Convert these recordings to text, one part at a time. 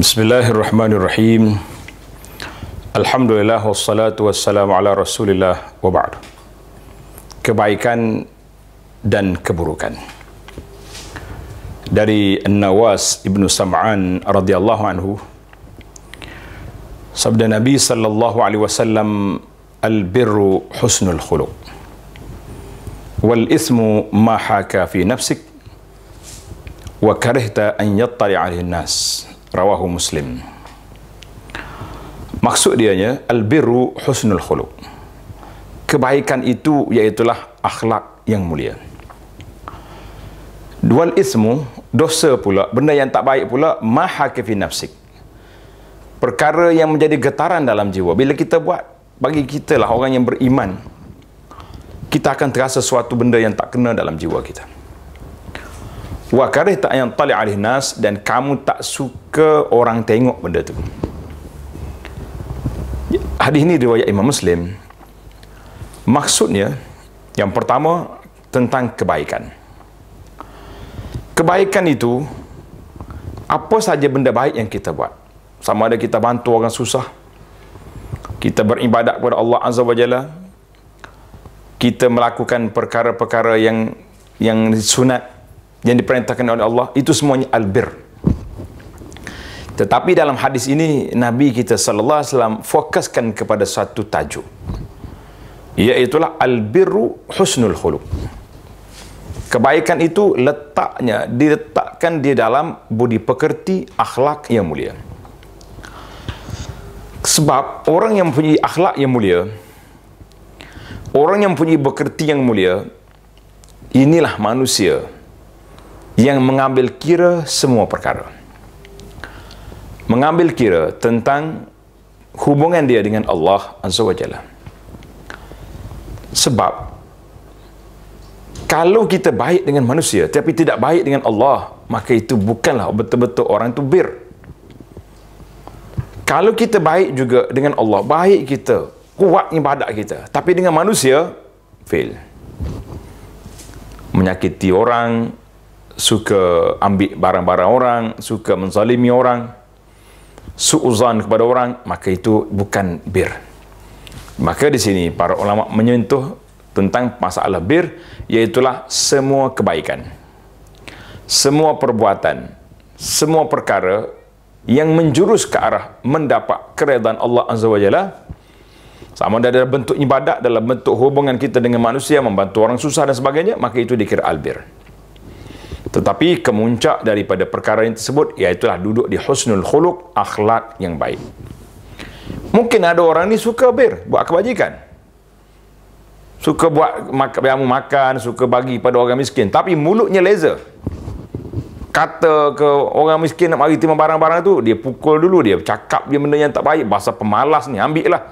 بسم الله الرحمن الرحيم الحمد لله والصلاة والسلام على رسول الله وبعد كبايكان دن كبروكان داري النواس ابن سمعان رضي الله عنه سبد النبي صلى الله عليه وسلم البر حسن الخلق والإثم ما حاك في نفسك وكرهت أن يطلع عليه الناس rawahu muslim maksud dianya albirru husnul khuluq kebaikan itu iaitulah akhlak yang mulia dual ismu dosa pula benda yang tak baik pula maha kefi nafsik perkara yang menjadi getaran dalam jiwa bila kita buat bagi kita lah orang yang beriman kita akan terasa suatu benda yang tak kena dalam jiwa kita wa karih tak yang tali alih nas dan kamu tak suka orang tengok benda tu hadis ni riwayat Imam Muslim maksudnya yang pertama tentang kebaikan kebaikan itu apa saja benda baik yang kita buat sama ada kita bantu orang susah kita beribadat kepada Allah Azza wa Jalla kita melakukan perkara-perkara yang yang sunat yang diperintahkan oleh Allah itu semuanya albir tetapi dalam hadis ini Nabi kita sallallahu alaihi wasallam fokuskan kepada satu tajuk iaitu albirru husnul khuluq kebaikan itu letaknya diletakkan di dalam budi pekerti akhlak yang mulia sebab orang yang mempunyai akhlak yang mulia orang yang mempunyai pekerti yang mulia inilah manusia yang mengambil kira semua perkara. Mengambil kira tentang hubungan dia dengan Allah Azza wa Jalla. Sebab kalau kita baik dengan manusia tapi tidak baik dengan Allah, maka itu bukanlah betul-betul orang itu bir. Kalau kita baik juga dengan Allah, baik kita, kuat ibadat kita, tapi dengan manusia fail. Menyakiti orang, suka ambil barang-barang orang, suka menzalimi orang, suuzan kepada orang, maka itu bukan bir. Maka di sini para ulama menyentuh tentang masalah bir, iaitulah semua kebaikan. Semua perbuatan, semua perkara yang menjurus ke arah mendapat keredhaan Allah Azza wa Jalla sama ada dalam bentuk ibadat, dalam bentuk hubungan kita dengan manusia, membantu orang susah dan sebagainya, maka itu dikira albir tetapi kemuncak daripada perkara yang tersebut iaitulah duduk di husnul khuluq akhlak yang baik mungkin ada orang ni suka bir buat kebajikan suka buat mak biamu makan suka bagi pada orang miskin tapi mulutnya lezer, kata ke orang miskin nak mari terima barang-barang tu dia pukul dulu dia cakap dia benda yang tak baik bahasa pemalas ni ambil lah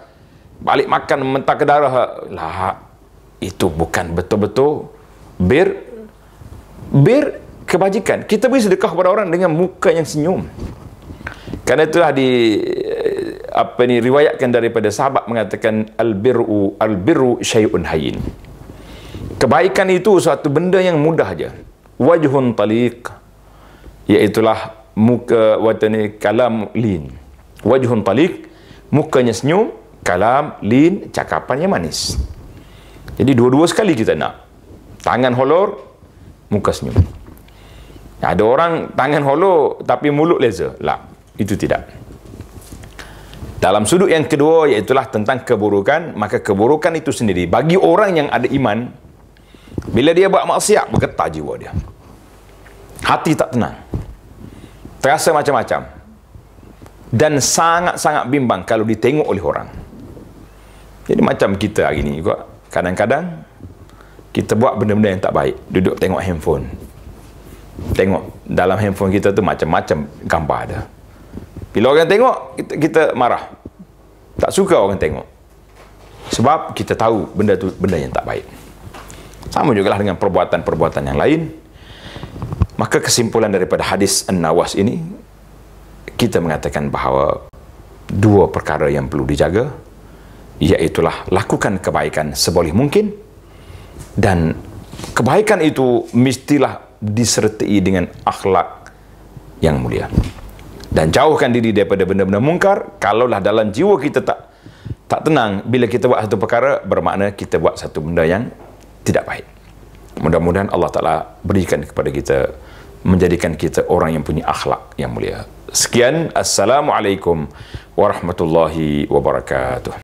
balik makan mentah ke darah ha, lah itu bukan betul-betul bir bir kebajikan. Kita beri sedekah kepada orang dengan muka yang senyum. Karena itulah di eh, apa ni riwayatkan daripada sahabat mengatakan al albiru albiru syai'un hayyin. Kebaikan itu suatu benda yang mudah aja. Wajhun taliq iaitulah muka watani kalam lin. Wajhun taliq mukanya senyum, kalam lin cakapannya manis. Jadi dua-dua sekali kita nak. Tangan holor, muka senyum. Ada orang tangan hollow tapi mulut laser. Lah, itu tidak. Dalam sudut yang kedua iaitulah tentang keburukan, maka keburukan itu sendiri bagi orang yang ada iman bila dia buat maksiat bergetar jiwa dia. Hati tak tenang. Terasa macam-macam. Dan sangat-sangat bimbang kalau ditengok oleh orang. Jadi macam kita hari ni juga. Kadang-kadang kita buat benda-benda yang tak baik. Duduk tengok handphone tengok dalam handphone kita tu macam-macam gambar ada. Bila orang tengok, kita, kita marah. Tak suka orang tengok. Sebab kita tahu benda tu benda yang tak baik. Sama juga lah dengan perbuatan-perbuatan yang lain. Maka kesimpulan daripada hadis An-Nawas ini, kita mengatakan bahawa dua perkara yang perlu dijaga, iaitulah lakukan kebaikan seboleh mungkin, dan kebaikan itu mestilah disertai dengan akhlak yang mulia. Dan jauhkan diri daripada benda-benda mungkar, kalaulah dalam jiwa kita tak tak tenang bila kita buat satu perkara bermakna kita buat satu benda yang tidak baik. Mudah-mudahan Allah Taala berikan kepada kita menjadikan kita orang yang punya akhlak yang mulia. Sekian, assalamualaikum warahmatullahi wabarakatuh.